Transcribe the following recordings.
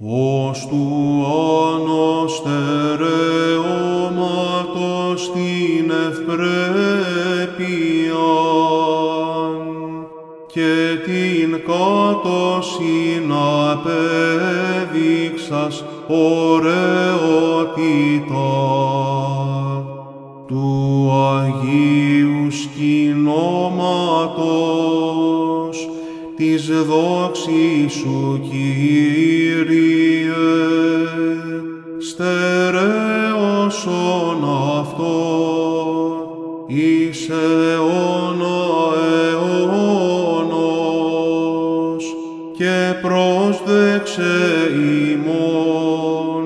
ως του αναστερεώματος την ευπρέπειαν και την κάτω απέδειξας ωραιότητα του Αγίου σκηνώματος της δόξης σου τον αυτό, εις αιώνα αιώνος, και πρόσδεξε ημών,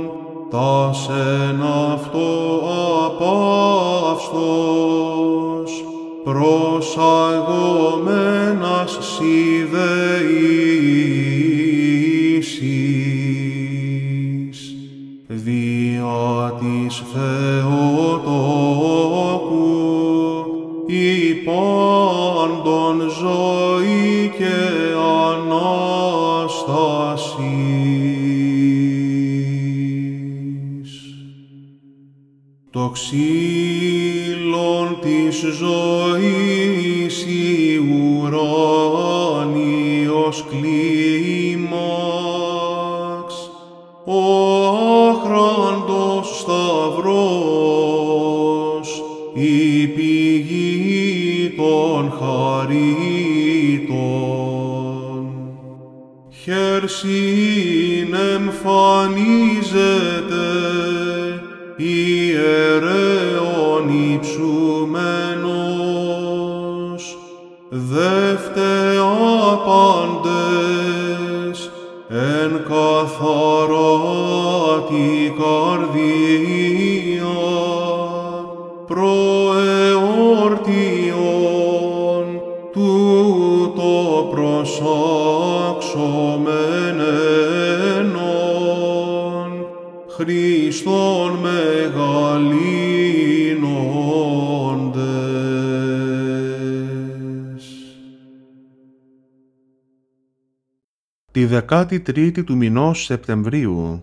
τα σεν αυτό απαύστος, προσαγωμένας σιδεϊ, πάντων ζωή και Ανάστασης. Το ξύλον της ζωής η ουράνιος κλεί συνεμφανίζεται ιερέων υψουμένος, δεύτε απαντές εν καθαρά τη καρδία, Χριστόν μεγαλύνοντες. Τη 13η του μηνός Σεπτεμβρίου,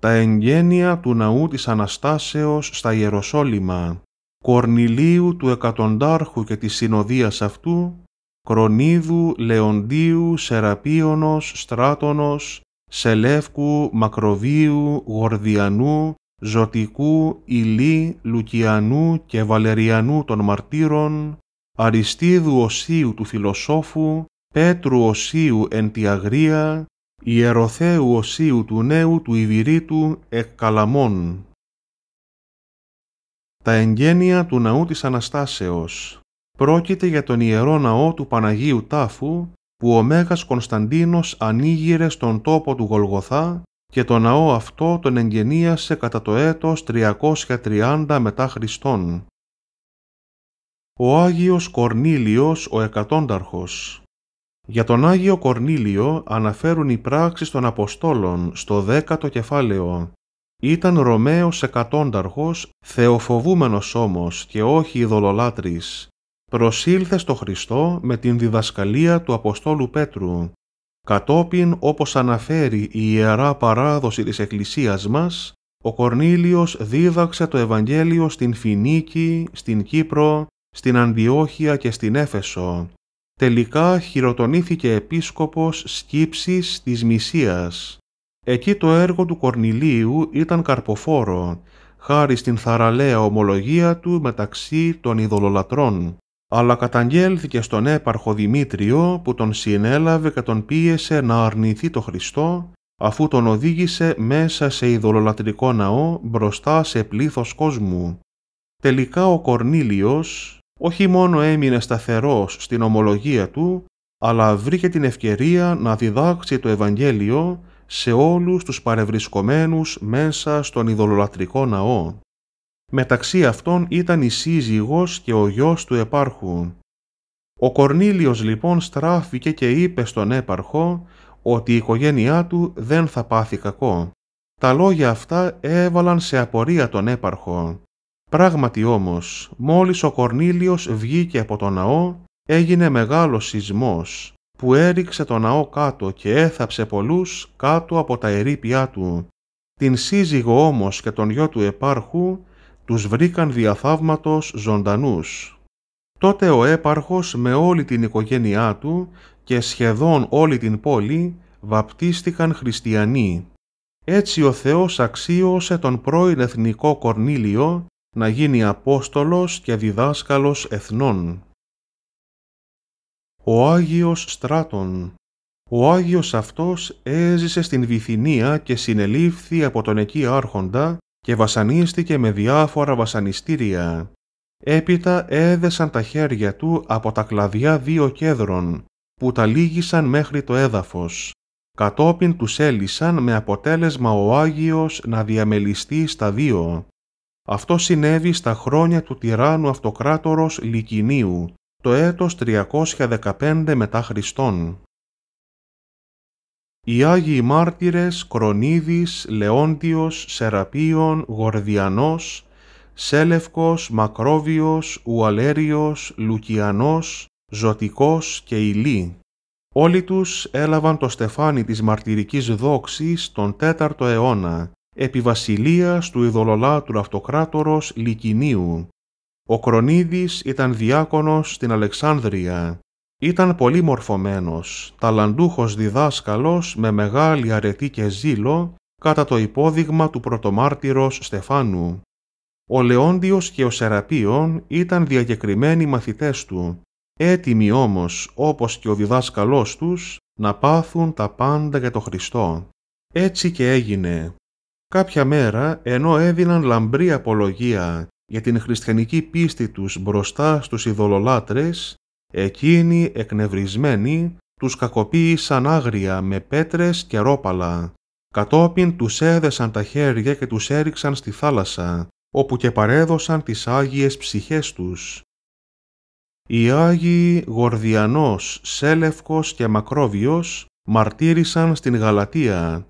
τα εγγένεια του ναού της Αναστάσεως στα Ιεροσόλυμα, Κορνηλίου του Εκατοντάρχου και της Συνοδείας αυτού, Κρονίδου Λεοντίου Σεραπίωνος Στράτονος Σελεύκου, Μακροβίου, Γορδιανού, Ζωτικού, Ηλί, Λουκιανού και Βαλεριανού των μαρτύρων, Αριστίδου Οσίου του Φιλοσόφου, Πέτρου Οσίου εν τη Αγρία, Ιεροθέου Οσίου του Νέου του Ιβυρίτου εκ Καλαμών. Τα εγγένεια του Ναού της Αναστάσεως Πρόκειται για τον Ιερό Ναό του Παναγίου Τάφου, που ο Μέγας Κωνσταντίνος ανοίγειρε στον τόπο του Γολγοθά και το ναό αυτό τον εγγενίασε κατά το έτος 330 μετά Χριστόν. Ο Άγιος Κορνήλιος ο Εκατόνταρχος Για τον Άγιο Κορνήλιο αναφέρουν οι πράξεις των Αποστόλων στο δέκατο κεφάλαιο. Ήταν Ρωμαίος Εκατόνταρχος, θεοφοβούμενος όμως και όχι ειδωλολάτρης προσήλθε στο Χριστό με την διδασκαλία του Αποστόλου Πέτρου. Κατόπιν, όπως αναφέρει η Ιερά Παράδοση της Εκκλησίας μας, ο Κορνήλιος δίδαξε το Ευαγγέλιο στην Φινίκη, στην Κύπρο, στην Αντιόχεια και στην Έφεσο. Τελικά χειροτονήθηκε επίσκοπος σκύψης της Μυσίας. Εκεί το έργο του Κορνηλίου ήταν καρποφόρο, χάρη στην θαραλέα ομολογία του μεταξύ των ειδωλολατρών αλλά καταγγέλθηκε στον έπαρχο Δημήτριο που τον συνέλαβε και τον πίεσε να αρνηθεί το Χριστό, αφού τον οδήγησε μέσα σε ειδωλολατρικό ναό μπροστά σε πλήθος κόσμου. Τελικά ο Κορνήλιος όχι μόνο έμεινε σταθερός στην ομολογία του, αλλά βρήκε την ευκαιρία να διδάξει το Ευαγγέλιο σε όλους τους παρευρισκομένους μέσα στον ειδωλολατρικό ναό μεταξύ αυτών ήταν η σύζυγός και ο γιος του επάρχου. Ο Κορνήλιος λοιπόν στράφηκε και είπε στον έπαρχο ότι η οικογένειά του δεν θα πάθει κακό. Τα λόγια αυτά έβαλαν σε απορία τον έπαρχο. Πράγματι όμως, μόλις ο Κορνήλιος βγήκε από τον ναό, έγινε μεγάλος σεισμός, που έριξε τον ναό κάτω και έθαψε πολλούς κάτω από τα ερήπια του. Την σύζυγο όμως και τον γιο του επάρχου τους βρήκαν διαθαύματος ζωντανούς. Τότε ο έπαρχος με όλη την οικογένειά του και σχεδόν όλη την πόλη βαπτίστηκαν χριστιανοί. Έτσι ο Θεός αξίωσε τον πρώην εθνικό Κορνήλιο να γίνει Απόστολος και διδάσκαλος εθνών. Ο Άγιος Στράτων Ο Άγιος αυτός έζησε στην Βυθινία και συνελήφθη από τον εκεί άρχοντα και βασανίστηκε με διάφορα βασανιστήρια. Έπειτα έδεσαν τα χέρια του από τα κλαδιά δύο κέδρων, που τα λύγησαν μέχρι το έδαφος. Κατόπιν τους έλυσαν με αποτέλεσμα ο Άγιος να διαμελιστεί στα δύο. Αυτό συνέβη στα χρόνια του τυράννου αυτοκράτορος Λικινίου, το έτος 315 μετά Χριστόν. Οι Άγιοι Μάρτυρες Κρονίδης, Λεόντιος, Σεραπείων, Γορδιανός, Σέλευκος, Μακρόβιος, Ουαλέριος, Λουκιανός, Ζωτικός και Ηλί. Όλοι τους έλαβαν το στεφάνι της μαρτυρικής δόξης τον 4ο αιώνα, επί βασιλείας του ειδωλολάτρου αυτοκράτορος Λικινίου. Ο Κρονίδης ήταν διάκονος στην Αλεξάνδρεια, ήταν πολύ μορφωμένος, ταλαντούχος διδάσκαλος με μεγάλη αρετή και ζήλο κατά το υπόδειγμα του πρωτομάρτυρος Στεφάνου. Ο Λεόντιος και ο Σεραπείων ήταν διακεκριμένοι μαθητές του, έτοιμοι όμως, όπως και ο διδάσκαλός τους, να πάθουν τα πάντα για το Χριστό. Έτσι και έγινε. Κάποια μέρα, ενώ έδιναν λαμπρή απολογία για την χριστιανική πίστη τους μπροστά στους ειδωλολάτρες, Εκείνοι εκνευρισμένοι τους κακοποίησαν άγρια με πέτρες και ρόπαλα. Κατόπιν τους έδεσαν τα χέρια και τους έριξαν στη θάλασσα, όπου και παρέδωσαν τις Άγιες ψυχές τους. Οι Άγιοι Γορδιανός, Σέλευκος και Μακρόβιος μαρτύρησαν στην Γαλατία.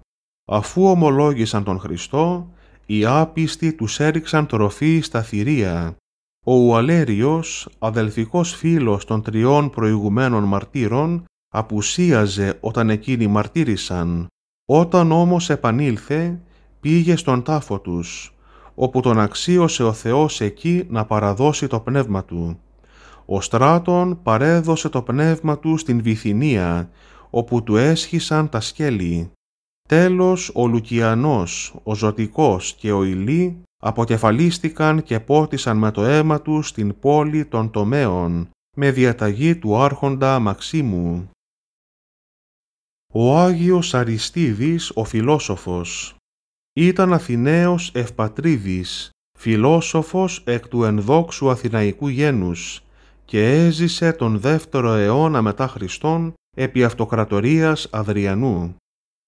Αφού ομολόγησαν τον Χριστό, οι άπιστοι τους έριξαν τροφή στα θηρία ο Ουαλέριος, αδελφικός φίλος των τριών προηγουμένων μαρτύρων, απουσίαζε όταν εκείνοι μαρτύρησαν. Όταν όμως επανήλθε, πήγε στον τάφο τους, όπου τον αξίωσε ο Θεός εκεί να παραδώσει το πνεύμα του. Ο στράτον παρέδωσε το πνεύμα του στην Βυθινία, όπου του έσχισαν τα σκέλη. Τέλος ο Λουκιανός, ο Ζωτικός και ο Ηλί αποκεφαλίστηκαν και πότισαν με το αίμα τους στην πόλη των τομέων, με διαταγή του άρχοντα Μαξίμου. Ο Άγιος Αριστίδης ο φιλόσοφος ήταν Αθηναίος Ευπατρίδης, φιλόσοφος εκ του ενδόξου αθηναϊκού γένους και έζησε τον δεύτερο αιώνα μετά Χριστόν επί αυτοκρατορίας Αδριανού.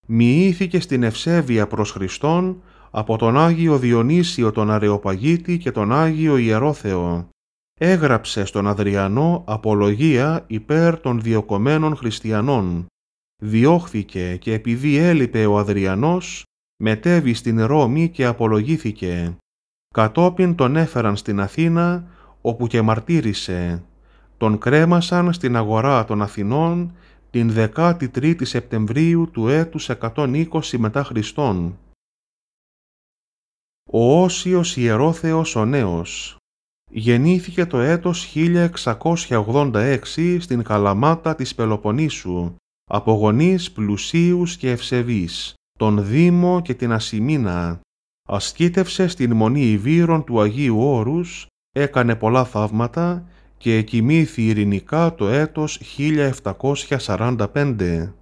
Μοιήθηκε στην Ευσέβεια προς Χριστόν από τον Άγιο Διονύσιο τον Αρεοπαγίτη και τον Άγιο Ιερόθεο. Έγραψε στον Αδριανό απολογία υπέρ των διοκομένων χριστιανών. Διώχθηκε και επειδή έλειπε ο Αδριανός, μετέβη στην Ρώμη και απολογήθηκε. Κατόπιν τον έφεραν στην Αθήνα, όπου και μαρτύρησε. Τον κρέμασαν στην αγορά των Αθηνών την 13η Σεπτεμβρίου του έτους 120 μετά Χριστόν ο Όσιος Ιερόθεος ο Νέος. Γεννήθηκε το έτος 1686 στην Καλαμάτα της Πελοποννήσου, από γονείς πλουσίους και ευσεβείς, τον Δήμο και την Ασημίνα. Ασκήτευσε στην Μονή Ιβύρων του Αγίου Όρους, έκανε πολλά θαύματα και εκοιμήθη ειρηνικά το έτος 1745.